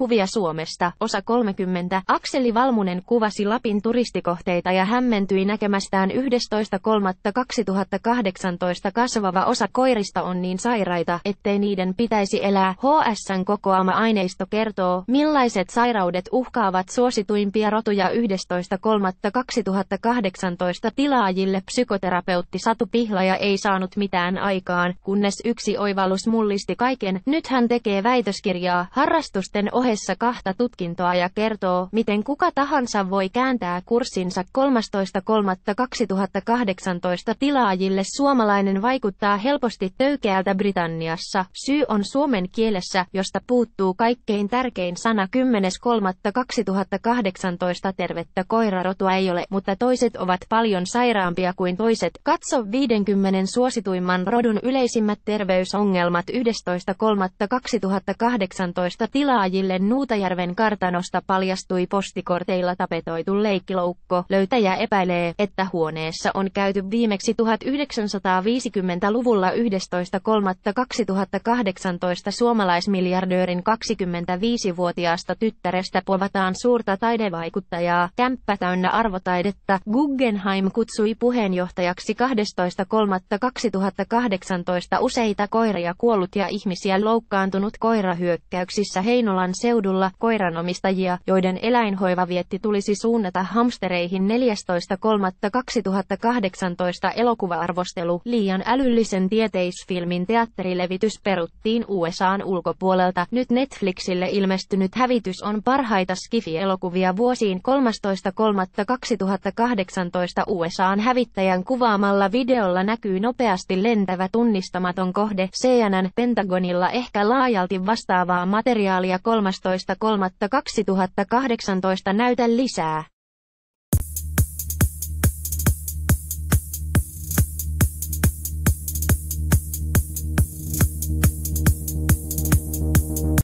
Kuvia Suomesta, osa 30. Akseli Valmunen kuvasi Lapin turistikohteita ja hämmentyi näkemästään 11.3.2018 kasvava osa koirista on niin sairaita, ettei niiden pitäisi elää. HSN kokoama aineisto kertoo, millaiset sairaudet uhkaavat suosituimpia rotuja 11.3.2018 tilaajille psykoterapeutti Satu Pihlaja ei saanut mitään aikaan, kunnes yksi oivallus mullisti kaiken. Nyt hän tekee väitöskirjaa harrastusten ohjelmaa ohessa kahta tutkintoa ja kertoo, miten kuka tahansa voi kääntää kurssinsa 13.3.2018 tilaajille suomalainen vaikuttaa helposti töykeältä Britanniassa. Syy on suomen kielessä, josta puuttuu kaikkein tärkein sana 10.3.2018 tervettä koirarotua ei ole, mutta toiset ovat paljon sairaampia kuin toiset. Katso 50 suosituimman rodun yleisimmät terveysongelmat 11.3.2018 tilaajille Eilen Nuutajärven kartanosta paljastui postikorteilla tapetoitu leikkiloukko. Löytäjä epäilee, että huoneessa on käyty viimeksi 1950-luvulla 11.3.2018 suomalaismiljardöörin 25-vuotiaasta tyttärestä povataan suurta taidevaikuttajaa. Kämppä täynnä arvotaidetta. Guggenheim kutsui puheenjohtajaksi 12.3.2018 useita koiria kuollut ja ihmisiä loukkaantunut koirahyökkäyksissä Heinolan seudulla koiranomistajia, joiden eläinhoivavietti tulisi suunnata hamstereihin 14.3.2018 elokuvaarvostelu liian älyllisen tieteisfilmin teatterilevitys peruttiin USAn ulkopuolelta. Nyt Netflixille ilmestynyt hävitys on parhaita Skifi-elokuvia vuosiin 13.3.2018 USAn hävittäjän kuvaamalla videolla näkyy nopeasti lentävä tunnistamaton kohde CNN Pentagonilla ehkä laajalti vastaavaa materiaalia kolmas 13.3.2018 näytä lisää.